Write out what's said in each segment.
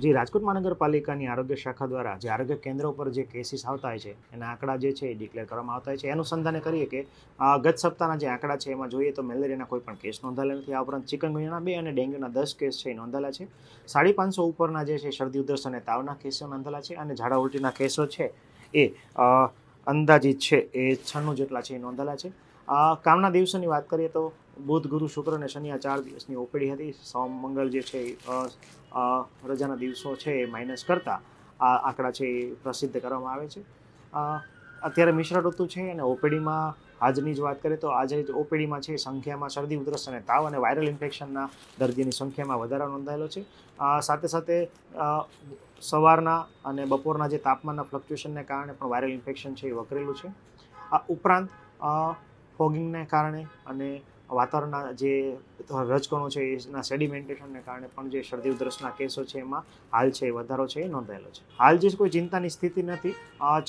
જે રાજકોટ મહાનગરપાલિકાની આરોગ્ય શાખા દ્વારા જે આરોગ્ય કેન્દ્રો પર જે કેસીસ આવતા હોય છે એના આંકડા જે છે એ ડિક્લેર કરવામાં આવતા હોય છે એનું સંધાને કરીએ કે ગત સપ્તાહના જે આંકડા છે એમાં જોઈએ તો મેલેરિયાના કોઈ પણ કેસ નોંધાયેલા નથી આ ઉપરાંત ચિકનગુનિયાના બે અને ડેન્ગ્યુના દસ કેસ છે એ નોંધાયેલા છે સાડી પાંચસો ઉપરના જે છે શરદી ઉધરસ અને તાવના કેસો નોંધાયેલા છે અને ઝાડા ઉલટીના કેસો છે એ અંદાજિત છે એ છન્નું જેટલા છે એ નોંધાયેલા છે આ કામના દિવસોની વાત કરીએ તો બુધ ગુરુ શુક્ર અને શનિ આ ચાર દિવસની ઓપીડી હતી સોમ મંગળ જે છે રજાના દિવસો છે એ માઇનસ કરતાં આ આંકડા છે એ પ્રસિદ્ધ કરવામાં આવે છે અત્યારે મિશ્ર ઋતુ છે અને ઓપીડીમાં આજની જ વાત કરીએ તો આજે જ ઓપીડીમાં છે સંખ્યામાં શરદી ઉધરસ અને તાવ અને વાયરલ ઇન્ફેક્શનના દર્દીની સંખ્યામાં વધારો નોંધાયેલો છે સાથે સાથે સવારના અને બપોરના જે તાપમાનના ફ્લક્ચ્યુએશનને કારણે પણ વાયરલ ઇન્ફેક્શન છે એ વકરેલું છે આ ઉપરાંત ફોગિંગને કારણે અને વાતાવરણના જે રજકણો છે એના સેડિમેન્ટેશનને કારણે પણ જે શરદી ઉધરસના કેસો છે એમાં હાલ છે વધારો છે એ નોંધાયેલો છે હાલ જે કોઈ ચિંતાની સ્થિતિ નથી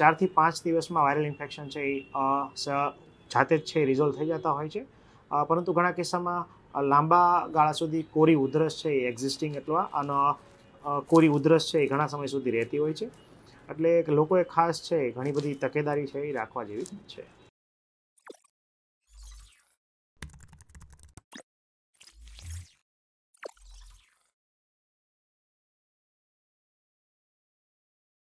ચારથી પાંચ દિવસમાં વાયરલ ઇન્ફેક્શન છે એ જાતે જ છે રિઝોલ્વ થઈ જતા હોય છે પરંતુ ઘણા કિસ્સામાં લાંબા ગાળા સુધી કોરી ઉધરસ છે એ એક્ઝિસ્ટિંગ એટલા અને કોરી ઉધરસ છે એ ઘણા સમય સુધી રહેતી હોય છે એટલે લોકોએ ખાસ છે ઘણી બધી તકેદારી છે એ રાખવા જેવી છે